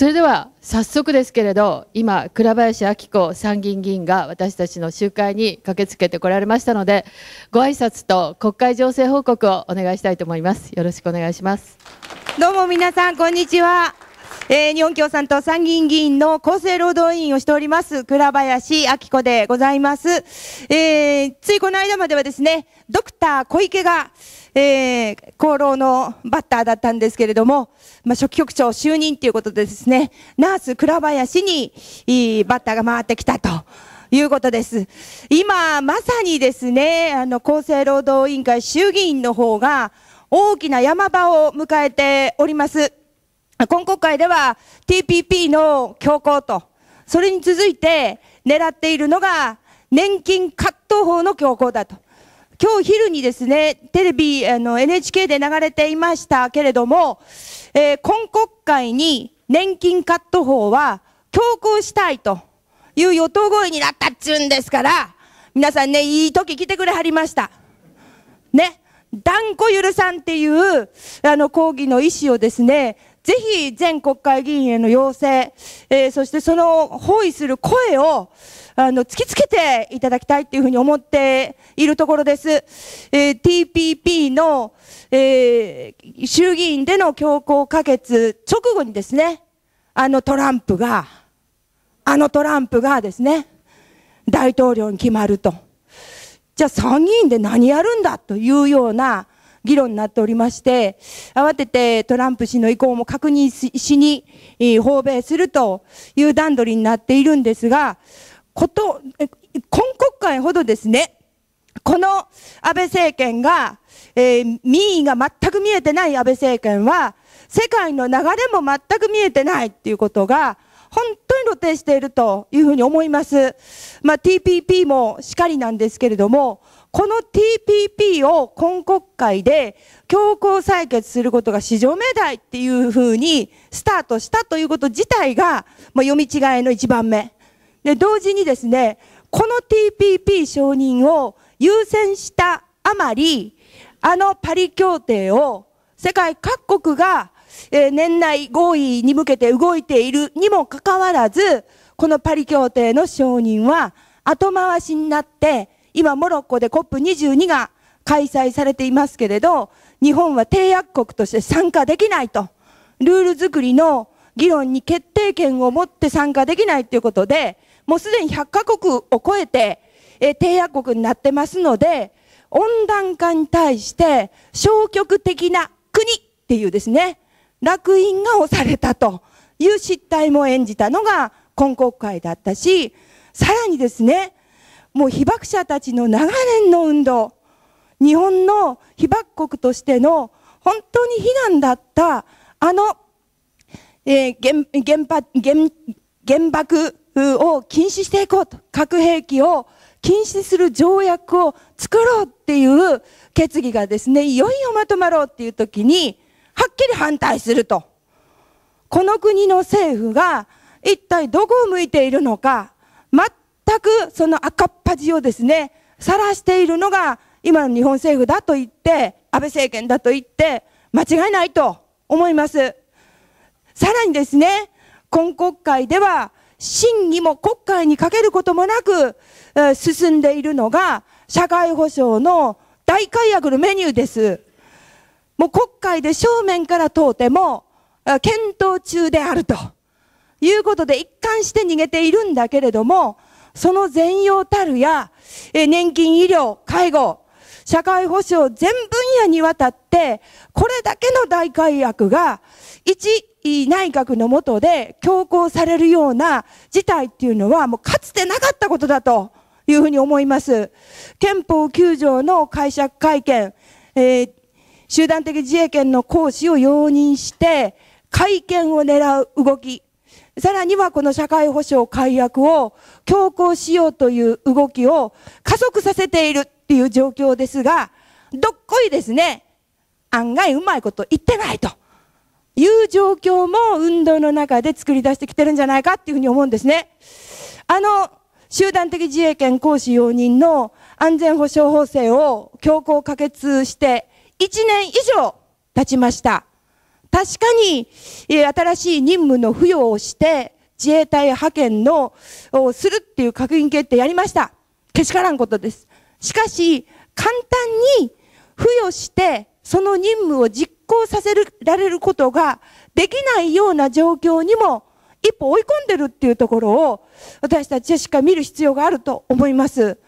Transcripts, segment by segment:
それでは早速ですけれど今倉林明子参議院議員が私たちの集会に駆けつけてこられましたのでご挨拶と国会情勢報告をお願いしたいと思いますよろしくお願いしますどうも皆さんこんにちはえー、日本共産党参議院議員の厚生労働委員をしております、倉林明子でございます。えー、ついこの間まではですね、ドクター小池が、えー、厚労のバッターだったんですけれども、まあ、初期局長就任ということでですね、ナース倉林に、いいバッターが回ってきたと。いうことです。今、まさにですね、あの、厚生労働委員会衆議院の方が、大きな山場を迎えております。今国会では TPP の強行と、それに続いて狙っているのが年金葛藤法の強行だと。今日昼にですね、テレビ、あの、NHK で流れていましたけれども、えー、今国会に年金カット法は強行したいという与党合意になったっちゅうんですから、皆さんね、いい時来てくれはりました。ね。断固許さんっていうあの抗議の意思をですね、ぜひ全国会議員への要請、えー、そしてその包囲する声をあの突きつけていただきたいというふうに思っているところです。えー、TPP の、えー、衆議院での強行可決直後にですね、あのトランプが、あのトランプがですね、大統領に決まると。じゃあ参議院で何やるんだというような議論になっておりまして、慌ててトランプ氏の意向も確認しに、訪米するという段取りになっているんですが、こと、今国会ほどですね、この安倍政権が、えー、民意が全く見えてない安倍政権は、世界の流れも全く見えてないっていうことが、本当に露呈しているというふうに思います。まあ、TPP もしかりなんですけれども、この TPP を今国会で強行採決することが至上命題っていうふうにスタートしたということ自体が、まあ、読み違いの一番目。で、同時にですね、この TPP 承認を優先したあまり、あのパリ協定を世界各国がえ年内合意に向けて動いているにもかかわらず、このパリ協定の承認は後回しになって、今モロッコで COP22 が開催されていますけれど、日本は締約国として参加できないと、ルール作りの議論に決定権を持って参加できないということで、もうすでに100カ国を超えて、え締約国になってますので、温暖化に対して消極的な国っていうですね、烙印が押されたという失態も演じたのが今国会だったし、さらにですね、もう被爆者たちの長年の運動、日本の被爆国としての本当に非難だったあの、えー、原原原原爆を禁止していこうと、核兵器を禁止する条約を作ろうっていう決議がですね、いよいよまとまろうっていう時に、きり反対すると。この国の政府が一体どこを向いているのか、全くその赤っ端をですね、晒しているのが今の日本政府だと言って、安倍政権だと言って、間違いないと思います。さらにですね、今国会では、審議も国会にかけることもなく、えー、進んでいるのが、社会保障の大改悪のメニューです。もう国会で正面から問うても、検討中であるということで一貫して逃げているんだけれども、その全容たるや、え年金、医療、介護、社会保障全分野にわたって、これだけの大改悪が、一内閣のもとで強行されるような事態っていうのは、もうかつてなかったことだというふうに思います。憲法9条の解釈会見、えー、集団的自衛権の行使を容認して、改憲を狙う動き、さらにはこの社会保障改悪を強行しようという動きを加速させているっていう状況ですが、どっこいですね、案外うまいこと言ってないという状況も運動の中で作り出してきてるんじゃないかっていうふうに思うんですね。あの、集団的自衛権行使容認の安全保障法制を強行可決して1年以上経ちました。確かに、新しい任務の付与をして、自衛隊派遣の、をするっていう閣議決定やりました。けしからんことです。しかし、簡単に付与して、その任務を実行させられることができないような状況にも、一歩追い込んでるっていうところを、私たちはしか見る必要があると思います。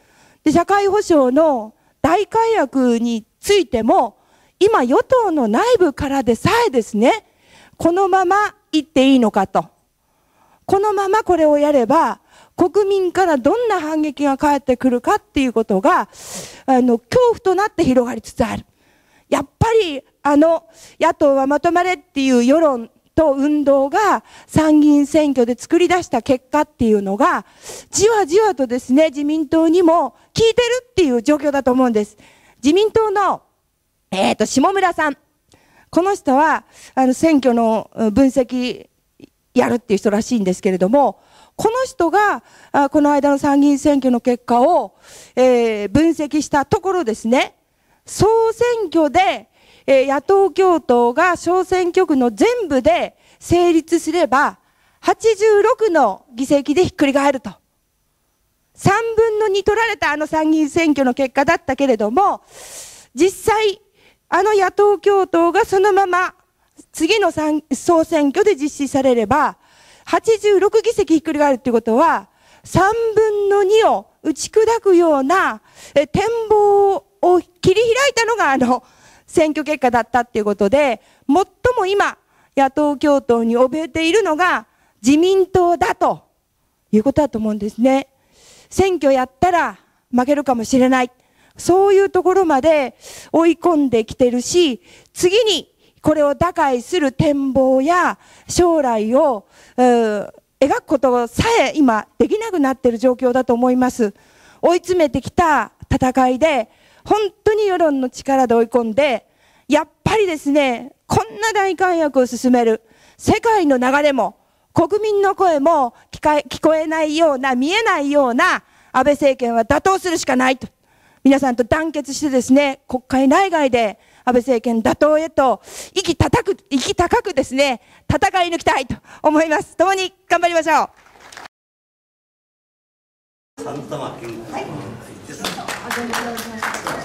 で、社会保障の大改悪についても、今与党の内部からでさえですね、このまま行っていいのかと。このままこれをやれば、国民からどんな反撃が返ってくるかっていうことが、あの、恐怖となって広がりつつある。やっぱり、あの、野党はまとまれっていう世論と運動が参議院選挙で作り出した結果っていうのが、じわじわとですね、自民党にも効いてるっていう状況だと思うんです。自民党のえっ、ー、と、下村さん。この人は、あの、選挙の分析やるっていう人らしいんですけれども、この人が、あこの間の参議院選挙の結果を、えー、分析したところですね、総選挙で、えー、野党共闘が小選挙区の全部で成立すれば、86の議席でひっくり返ると。3分の2取られたあの参議院選挙の結果だったけれども、実際、あの野党共闘がそのまま次の総選挙で実施されれば、86議席ひっくり返るということは、3分の2を打ち砕くような展望を切り開いたのがあの選挙結果だったっていうことで、最も今、野党共闘に怯えているのが自民党だということだと思うんですね。選挙やったら負けるかもしれない。そういうところまで追い込んできてるし、次にこれを打開する展望や将来を、描くことさえ今できなくなっている状況だと思います。追い詰めてきた戦いで、本当に世論の力で追い込んで、やっぱりですね、こんな大観約を進める。世界の流れも、国民の声も聞こえないような、見えないような安倍政権は打倒するしかないと。皆さんと団結してですね、国会内外で安倍政権打倒へと、息叩く、息高くですね、戦い抜きたいと思います。共に頑張りましょう。はい